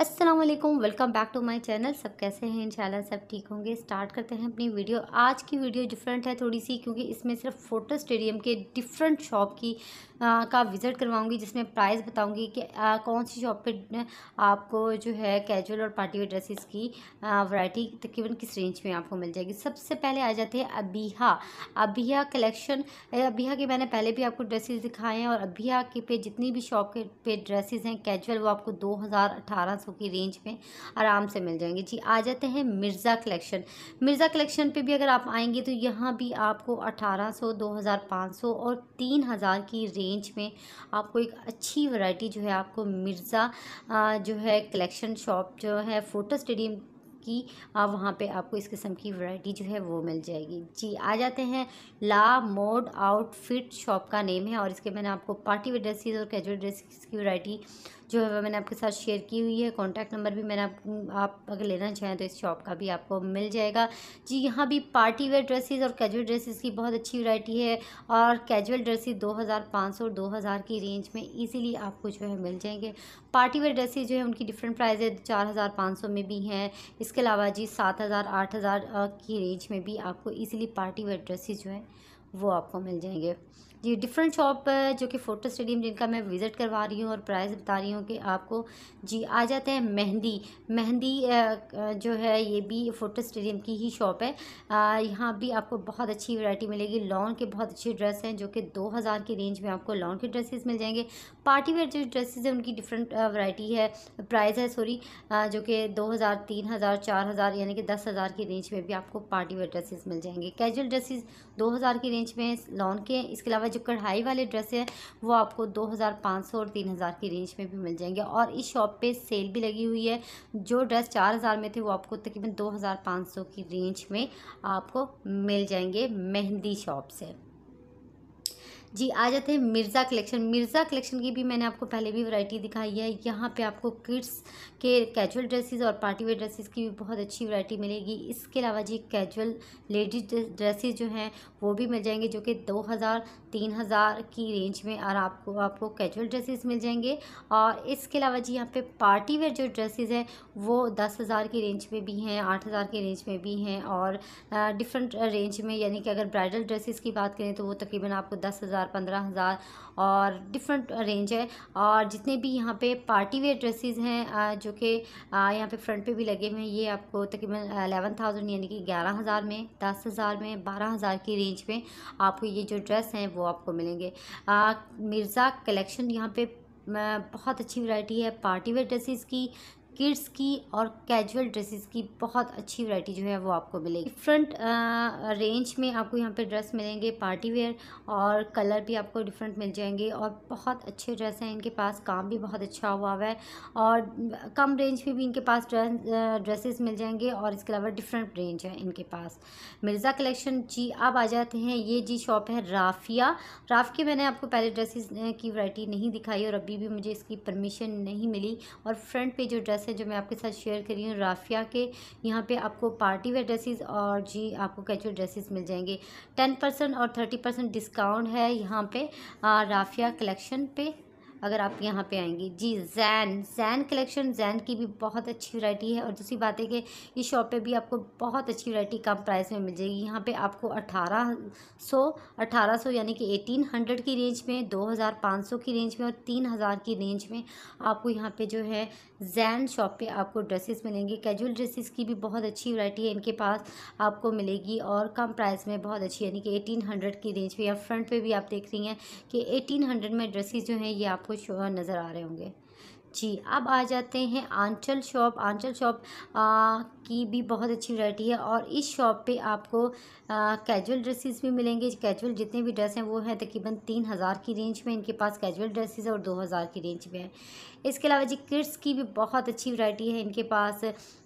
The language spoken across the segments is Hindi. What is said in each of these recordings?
Aslam welcome back to my channel सब कैसे हैं इंशाल्लाह सब ठीक होंगे स्टार्ट करते हैं अपनी वीडियो आज की वीडियो डिफरेंट है थोड़ी सी क्योंकि इसमें सिर्फ फ़ोटो स्टेडियम के डिफरेंट शॉप की आ, का विज़िट करवाऊंगी जिसमें प्राइस बताऊंगी कि आ, कौन सी शॉप पे आपको जो है कैजुअल और पार्टी वेयर ड्रेसेस की वैरायटी तकरीबन किस रेंज में आपको मिल जाएगी सबसे पहले आ जाते हैं अबिया अबिया कलेक्शन अबिया के मैंने पहले भी आपको ड्रेसेस दिखाए हैं और अबिया के पे जितनी भी शॉप के पे ड्रेसेस हैं कैजुअल वो आपको दो हज़ार सौ की रेंज में आराम से मिल जाएंगे जी आ जाते हैं मिर्ज़ा कलेक्शन मिर्ज़ा कलेक्शन पे भी अगर आप आएंगे तो यहाँ भी आपको अठारह सौ दो हज़ार पाँच सौ और तीन हज़ार की रेंज में आपको एक अच्छी वैरायटी जो है आपको मिर्ज़ा जो है कलेक्शन शॉप जो है फ़ोटो स्टेडियम की वहाँ पे आपको इस किस्म की वैरायटी जो है वो मिल जाएगी जी आ जाते हैं ला मोड आउटफिट शॉप का नेम है और इसके मैंने आपको पार्टी वेयर ड्रेसेस और कैजुअल ड्रेसेस की वैरायटी जो है वह मैंने आपके साथ शेयर की हुई है कॉन्टैक्ट नंबर भी मैंने आप, आप अगर लेना चाहें तो इस शॉप का भी आपको मिल जाएगा जी यहाँ भी पार्टी वेयर ड्रेसेस और कैजुअल ड्रेसेस की बहुत अच्छी वैरायटी है और कैजुअल ड्रेसेस 2500 और 2000 की रेंज में इजीली आपको जो है मिल जाएंगे पार्टी वेयर ड्रेसेज जो है उनकी डिफरेंट प्राइजेज है चार हज़ार पाँच सौ में भी हैं इसके अलावा जी सात हज़ार आठ हज़ार की रेंज में भी आपको ईजिली पार्टी वेयर ड्रेसेज जो है वो आपको मिल जाएंगे जी डिफरेंट शॉप जो कि फ़ोटो स्टेडियम जिनका मैं विज़िट करवा रही हूँ और प्राइस बता रही हूँ कि आपको जी आ जाते हैं मेहंदी मेहंदी जो है ये भी फ़ोटो स्टेडियम की ही शॉप है यहाँ भी आपको बहुत अच्छी वैरायटी मिलेगी लॉन के बहुत अच्छे ड्रेस हैं जो कि दो हज़ार की रेंज में आपको लॉन के ड्रेसेस मिल जाएंगे पार्टी वेयर जो ड्रेसेज हैं उनकी डिफरेंट वरायटी है प्राइस है सॉरी जो कि दो हज़ार तीन हज़ार चार हज़ार यानी कि दस हज़ार की रेंज में भी आपको पार्टी वेयर ड्रेसेज मिल जाएंगे कैजल ड्रेसेज दो हज़ार की रेंज में लॉन के इसके अलावा जो कढ़ाई वाले ड्रेस हैं वो आपको दो हज़ार पाँच सौ और तीन हज़ार की रेंज में भी मिल जाएंगे और इस शॉप पे सेल भी लगी हुई है जो ड्रेस चार हज़ार में थे वो आपको तकरीबन दो हज़ार पाँच सौ की रेंज में आपको मिल जाएंगे मेहंदी शॉप से जी आ जाते हैं मिर्ज़ा कलेक्शन मिर्ज़ा कलेक्शन की भी मैंने आपको पहले भी वैरायटी दिखाई है यहाँ पे आपको किड्स के कैजुअल ड्रेसेस और पार्टी वेयर ड्रेसेस की भी बहुत अच्छी वैरायटी मिलेगी इसके अलावा जी कैजुअल लेडीज ड्रेसेस जो हैं वो भी मिल जाएंगे जो कि दो हज़ार तीन हज़ार की रेंज में और आपको आपको कैजुअल ड्रेसेस मिल जाएंगे और इसके अलावा जी यहाँ पे पार्टी वेयर जो ड्रेसेस हैं वो दस हज़ार की रेंज में भी हैं आठ हज़ार की रेंज में भी हैं और डिफरेंट रेंज में यानी कि अगर ब्राइडल ड्रेसेस की बात करें तो वो तकरीबन आपको दस हज़ार हज़ार पंद्रह हज़ार और डिफरेंट रेंज है और जितने भी यहाँ पे पार्टी वेयर ड्रेसेस हैं जो कि यहाँ पे फ्रंट पे भी लगे हुए हैं ये आपको तकरीबन अलेवन थाउजेंड यानी कि ग्यारह हज़ार में दस हज़ार में बारह हज़ार की रेंज में आपको ये जो ड्रेस हैं वो आपको मिलेंगे मिर्ज़ा कलेक्शन यहाँ पे बहुत अच्छी वैरायटी है पार्टी वेयर ड्रेसेस की किड्स की और कैजुअल ड्रेसेस की बहुत अच्छी वैरायटी जो है वो आपको मिलेगी डिफरेंट रेंज में आपको यहाँ पे ड्रेस मिलेंगे पार्टी वेयर और कलर भी आपको डिफरेंट मिल जाएंगे और बहुत अच्छे ड्रेस हैं इनके पास काम भी बहुत अच्छा हुआ हुआ है और कम रेंज में भी इनके पास ड्रेस ड्रेसेस मिल जाएंगे और इसके अलावा डिफरेंट रेंज है इनके पास मिर्ज़ा कलेक्शन जी अब आ जाते हैं ये जी शॉप है राफिया के मैंने आपको पहले ड्रेसेस की वरायटी नहीं दिखाई और अभी भी मुझे इसकी परमिशन नहीं मिली और फ्रंट पे जो ड्रेस है जो मैं आपके साथ शेयर करी हूँ राफिया के यहाँ पे आपको पार्टी वेयर ड्रेसेस और जी आपको कैचुअल ड्रेसेस मिल जाएंगे टेन परसेंट और थर्टी परसेंट डिस्काउंट है यहाँ पे आ, राफिया कलेक्शन पे अगर आप यहाँ पे आएंगे जी जैन जैन कलेक्शन जैन की भी बहुत अच्छी वैरायटी है और दूसरी बात है कि इस शॉप पे भी आपको बहुत अच्छी वैरायटी कम प्राइस में मिल जाएगी यहाँ पे आपको अठारह सौ अठारह सौ यानी कि एटीन हंड्रेड की रेंज में दो हज़ार पाँच सौ की रेंज में और तीन हज़ार की रेंज में आपको यहाँ पे जो है जैन शॉप पे आपको ड्रेसेस मिलेंगे कैजुअल ड्रेसेस की भी बहुत अच्छी वैरायटी है इनके पास आपको मिलेगी और कम प्राइस में बहुत अच्छी यानी कि एटीन हंड्रेड की रेंज पे या फ्रंट पे भी आप देख रही हैं कि एटीन हंड्रेड में ड्रेसेस जो हैं ये आपको नज़र आ रहे होंगे जी अब आ जाते हैं आंचल शॉप आंचल शॉप की भी बहुत अच्छी वैरायटी है और इस शॉप पे आपको कैजुअल ड्रेसेस भी मिलेंगे कैजुअल जितने भी ड्रेस हैं वो हैं तकरीबन तीन हज़ार की रेंज में इनके पास कैजुअल ड्रेसेस और दो हज़ार की रेंज में है इसके अलावा जी किड्स की भी बहुत अच्छी वैरायटी है इनके पास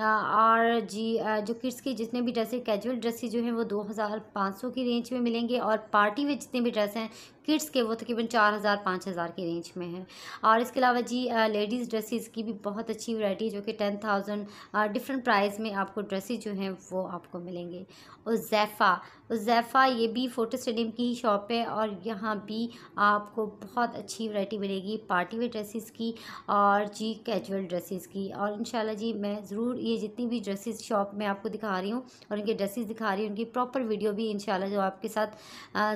और जी जो किड्स के जितने भी ड्रेसेस कैजुअल ड्रेसेस जो हैं वो दो हज़ार पाँच सौ की रेंज में मिलेंगे और पार्टी में जितने भी ड्रेस हैं किड्स के वो तकरीबन चार हज़ार पाँच हज़ार के रेंज में है और इसके अलावा जी लेडीज़ ड्रेसेस की भी बहुत अच्छी वैरायटी जो कि टेन थाउजेंड डिफरेंट प्राइस में में आपको ड्रेसेस जो हैं वो आपको मिलेंगे उजैफ़ा उजैफ़ा ये भी फोटो स्टेडियम की ही शॉप है और यहाँ भी आपको बहुत अच्छी वैरायटी मिलेगी पार्टी वेयर ड्रेसेस की और जी कैजुअल ड्रेसेस की और इन जी मैं ज़रूर ये जितनी भी ड्रेसेस शॉप में आपको दिखा रही हूँ और उनके ड्रेसेस दिखा रही हूँ उनकी प्रॉपर वीडियो भी इन जो आपके साथ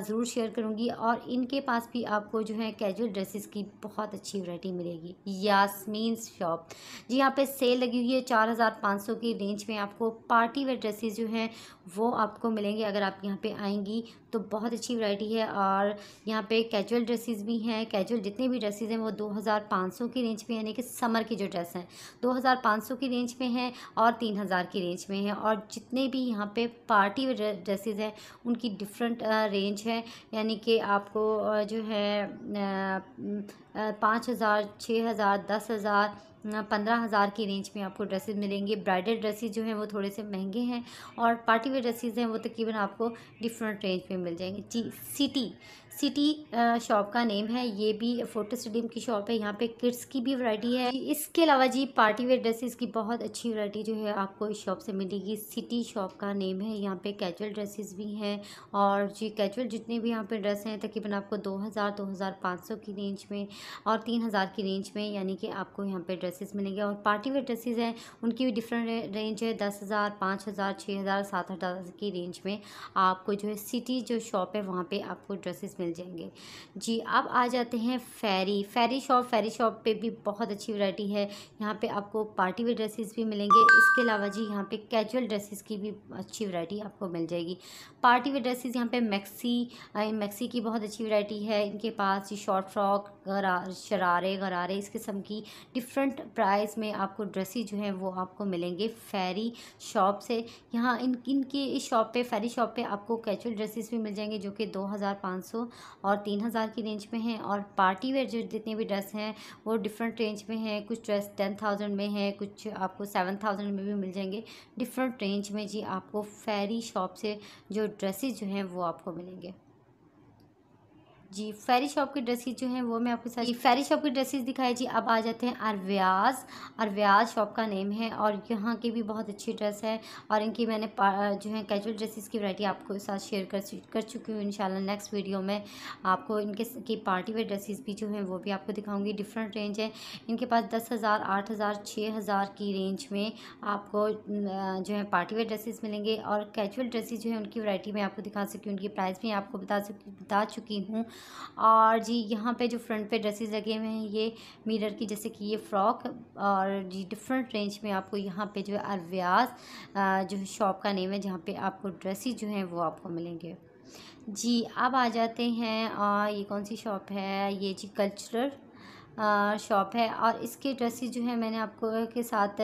ज़रूर शेयर करूँगी और इनके पास भी आपको जो है कैजुअल ड्रेसेस की बहुत अच्छी वैरायटी मिलेगी यासमीन शॉप जी यहाँ पर सेल लगी हुई है चार हज़ार पाँच सौ की रेंज रेंज में आपको पार्टी वेयर ड्रेसेस जो हैं वो आपको मिलेंगे अगर आप यहाँ पे आएंगी तो बहुत अच्छी वैरायटी है और यहाँ पे कैजुअल ड्रेसेस भी हैं कैजुअल जितने भी ड्रेसेस हैं वो 2500 की रेंज में यानी कि समर की जो ड्रेस हैं 2500 की रेंज में हैं और 3000 की रेंज में हैं और जितने भी यहाँ पे पार्टी वेयर ड्रेसेस हैं उनकी डिफरेंट रेंज है यानी कि आपको जो है पाँच हज़ार छः हज़ार दस हज़ार पंद्रह हज़ार की रेंज में आपको ड्रेसेस मिलेंगे ब्राइडल ड्रेसेस जो हैं वो थोड़े से महंगे हैं और पार्टी वेयर ड्रेसेस हैं वो तकरीबन आपको डिफरेंट रेंज में मिल जाएंगे जी सिटी सिटी शॉप का नेम है ये भी फोटो स्टेडियम की शॉप है यहाँ पे किड्स की भी वैरायटी है इसके अलावा जी पार्टी वेयर ड्रेसेस की बहुत अच्छी वैरायटी जो है आपको इस शॉप से मिलेगी सिटी शॉप का नेम है यहाँ पे कैजुअल ड्रेसेस भी हैं और जी कैजुअल जितने भी यहाँ पे ड्रेस हैं तकरीबन आपको दो हज़ार दो हज़ार पाँच सौ की रेंज में और तीन हज़ार की रेंज में यानी कि आपको यहाँ पर ड्रेसेस मिलेंगे और पार्टी वेयर ड्रेसेज हैं उनकी भी डिफरेंट रेंज है दस हज़ार पाँच हज़ार छः हज़ार सात हज़ार की रेंज में आपको जो है सिटी जो शॉप है वहाँ पर आपको ड्रेसेस मिल मिल जाएंगे जी अब आ जाते हैं fairy fairy shop fairy shop पे भी बहुत अच्छी वैरायटी है यहाँ पे आपको पार्टी वेयर ड्रेसेस भी मिलेंगे इसके अलावा जी यहाँ पे कैजुअल ड्रेसेस की भी अच्छी वैरायटी आपको मिल जाएगी पार्टी वेयर ड्रेसेस यहाँ पे मैक्सी मैक्सी की बहुत अच्छी वैरायटी है इनके पास शॉर्ट फ्रॉक शरारे गरारे इस किस्म की डिफरेंट प्राइस में आपको ड्रेसेस जो हैं वो आपको मिलेंगे फैरी शॉप से यहाँ इन इनके इस शॉप पर फैरी शॉप पर आपको कैजुअल ड्रेसेस भी मिल जाएंगे जो कि दो हज़ार पाँच सौ और तीन हज़ार की रेंज में हैं और पार्टी वेयर जो जितने भी ड्रेस हैं वो डिफरेंट रेंज में हैं कुछ ड्रेस टेन थाउजेंड में हैं कुछ आपको सेवन थाउजेंड में भी मिल जाएंगे डिफरेंट रेंज में जी आपको फैरी शॉप से जो ड्रेसेज जो हैं वो आपको मिलेंगे जी फेरी शॉप की ड्रेसेस जो हैं वो मैं आपके साथ फेरी शॉप की ड्रेसेस दिखाई जी अब आ जाते हैं अरव्याज अरव्याज शॉप का नेम है और यहाँ की भी बहुत अच्छी ड्रेस है और इनकी मैंने जो है कैजुअल ड्रेसेस की वैरायटी आपको साथ शेयर कर कर चुकी हूँ इंशाल्लाह नेक्स्ट वीडियो में आपको इनके की पार्टी वेयर ड्रेसेस भी जो हैं वो भी आपको दिखाऊँगी डिफरेंट रेंज है इनके पास दस हज़ार आठ हज़ार छः हज़ार की रेंज में आपको जो है पार्टी वेयर ड्रेसेस मिलेंगे और कैजुअल ड्रेसेस जो है उनकी वैरायटी मैं आपको दिखा सकती हूँ उनकी प्राइस भी आपको बता बता चुकी हूँ और जी यहाँ पे जो फ्रंट पे ड्रेसेस लगे हुए हैं ये मिरर की जैसे कि ये फ्रॉक और जी डिफरेंट रेंज में आपको यहाँ पे जो है अरव्यास जो शॉप का नेम है जहाँ पे आपको ड्रेसेस जो हैं वो आपको मिलेंगे जी अब आ जाते हैं और ये कौन सी शॉप है ये जी कल्चरल शॉप है और इसके ड्रेसेस जो है मैंने आपको के साथ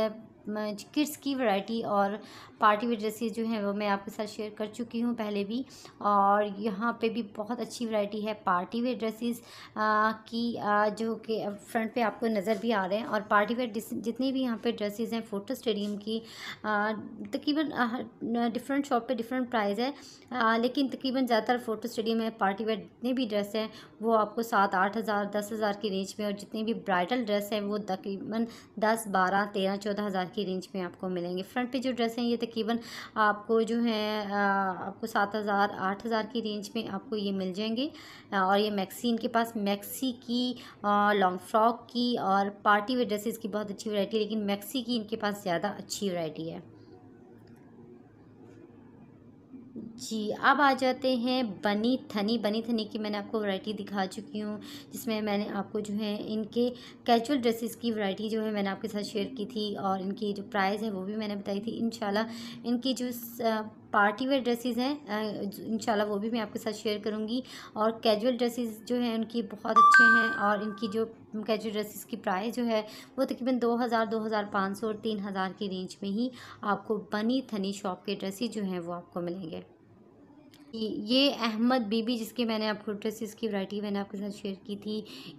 किड्स की वैरायटी और पार्टी वेयर ड्रेसेस जो हैं वो मैं आपके साथ शेयर कर चुकी हूँ पहले भी और यहाँ पे भी बहुत अच्छी वैरायटी है पार्टी वेयर ड्रेसेस की आ, जो कि फ्रंट पे आपको नज़र भी आ रहे हैं और पार्टी वेयर जितनी भी यहाँ पे ड्रेसेस हैं फोटो स्टेडियम की तकरीबन डिफरेंट शॉप पे डिफरेंट प्राइस है आ, लेकिन तकरीबन ज़्यादातर फोटो स्टेडियम में पार्टी वेयर जितने भी ड्रेस हैं वो आपको सात आठ हज़ार दस हज़ार की रेंज में और जितने भी ब्राइडल ड्रेस हैं वो तकरीबन दस बारह तेरह चौदह हज़ार की रेंज में आपको मिलेंगे फ्रंट पर जो ड्रेस हैं ये तकरीबन आपको जो है आपको सात हज़ार आठ हज़ार की रेंज में आपको ये मिल जाएंगे और ये मैक्सी इनके पास मैक्सी की लॉन्ग फ्रॉक की और पार्टी वेयर ड्रेसेस की बहुत अच्छी वैरायटी है लेकिन मैक्सी की इनके पास ज़्यादा अच्छी वैरायटी है जी अब आ जाते हैं बनी थनी बनी थनी की मैंने आपको वैरायटी दिखा चुकी हूँ जिसमें मैंने आपको जो है इनके कैजुअल ड्रेसेस की वैरायटी जो है मैंने आपके साथ शेयर की थी और इनकी जो प्राइस है वो भी मैंने बताई थी इन इनकी जो पार्टी वेयर ड्रेसेस हैं इंशाल्लाह वो भी मैं आपके साथ शेयर करूँगी और कैजुअल ड्रेसेस जो हैं उनकी बहुत अच्छे हैं और इनकी जो कैजुअल ड्रेसेस की प्राइस जो है वो तकरीबन दो हज़ार दो हज़ार पाँच सौ और तीन हज़ार की रेंज में ही आपको बनी थनी शॉप के ड्रेसेस जो हैं वो आपको मिलेंगे ये अहमद बीबी जिसके मैंने आपको ड्रेसेस की वैरायटी मैंने आपके साथ शेयर की थी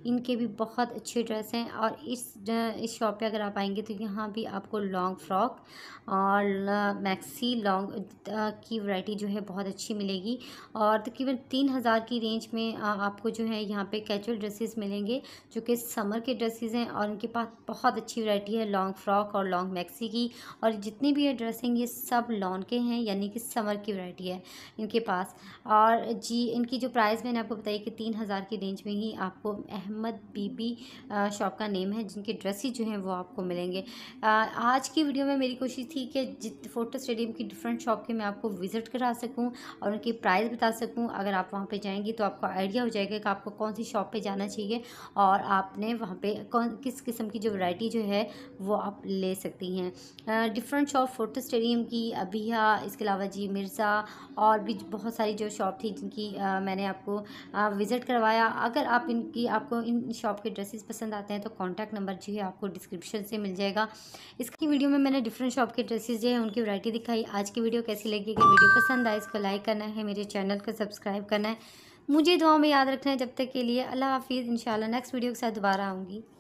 इनके भी बहुत अच्छे ड्रेस हैं और इस इस शॉप पे अगर आप आएंगे तो यहाँ भी आपको लॉन्ग फ्रॉक और मैक्सी लॉन्ग की वैरायटी जो है बहुत अच्छी मिलेगी और तकरीबन तीन हज़ार की रेंज में आपको जो है यहाँ पे कैजुअल ड्रेसेस मिलेंगे जो कि समर के ड्रेसेज हैं और उनके पास बहुत अच्छी वरायटी है लॉन्ग फ्रॉक और लॉन्ग मैक्सी की और जितनी भी ये हैं ये सब लॉन्ग के हैं यानी कि समर की वरायटी है इनके पास पास और जी इनकी जो प्राइस मैंने आपको बताई कि तीन हज़ार की रेंज में ही आपको अहमद बीबी शॉप का नेम है जिनके ड्रेसेस जो हैं वो आपको मिलेंगे आज की वीडियो में मेरी कोशिश थी कि जित फ़ोटो स्टेडियम की डिफरेंट शॉप के मैं आपको विज़िट करा सकूँ और उनकी प्राइस बता सकूँ अगर आप वहाँ पर जाएँगी तो आपको आइडिया हो जाएगा कि आपको कौन सी शॉप पर जाना चाहिए और आपने वहाँ पर कौन किस किस्म की जो वैराइटी जो है वो आप ले सकती हैं डिफरेंट शॉप फोटो स्टेडियम की अबिया इसके अलावा जी मिर्ज़ा और भी बहुत बहुत सारी जो शॉप थी जिनकी आ, मैंने आपको विज़िट करवाया अगर आप इनकी आपको इन शॉप के ड्रेसेस पसंद आते हैं तो कॉन्टैक्ट नंबर जो है आपको डिस्क्रिप्शन से मिल जाएगा इसकी वीडियो में मैंने डिफरेंट शॉप के ड्रेसेस जो है उनकी वरायटी दिखाई आज की वीडियो कैसी लगी अगर वीडियो पसंद आए इसको लाइक करना है मेरे चैनल को सब्सक्राइब करना है मुझे दुआ में याद रखना है जब तक के लिए अल्लाह हाफिज़ इंशाल्लाह नेक्स्ट वीडियो के साथ दोबारा आऊँगी